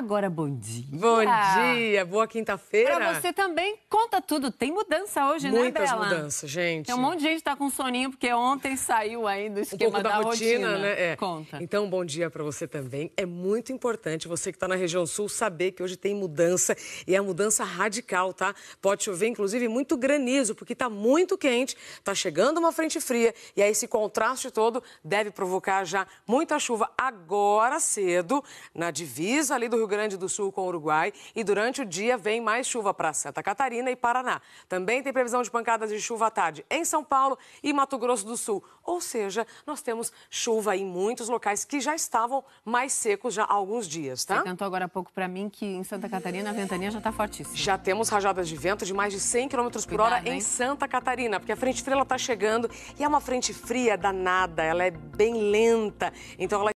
Agora, bom dia. Bom dia, boa quinta-feira. Para você também, conta tudo. Tem mudança hoje, né, Muitas né, Bela? Muitas mudanças, gente. Tem um monte de gente que tá com soninho, porque ontem saiu aí do esquema um pouco da, da rotina, rotina. né? É. Conta. Então, bom dia para você também. É muito importante você que está na região sul saber que hoje tem mudança e é mudança radical, tá? Pode chover, inclusive, muito granizo, porque está muito quente, está chegando uma frente fria e aí esse contraste todo deve provocar já muita chuva agora cedo na divisa ali do Rio Grande do Sul com o Uruguai e durante o dia vem mais chuva para Santa Catarina e Paraná. Também tem previsão de pancadas de chuva à tarde em São Paulo e Mato Grosso do Sul. Ou seja, nós temos chuva em muitos locais que já estavam mais secos já há alguns dias, tá? Você cantou agora há pouco para mim que em Santa Catarina a ventania já está fortíssima. Já temos rajadas de vento de mais de 100 km por hora em hein? Santa Catarina, porque a frente fria está tá chegando e é uma frente fria danada, ela é bem lenta, então ela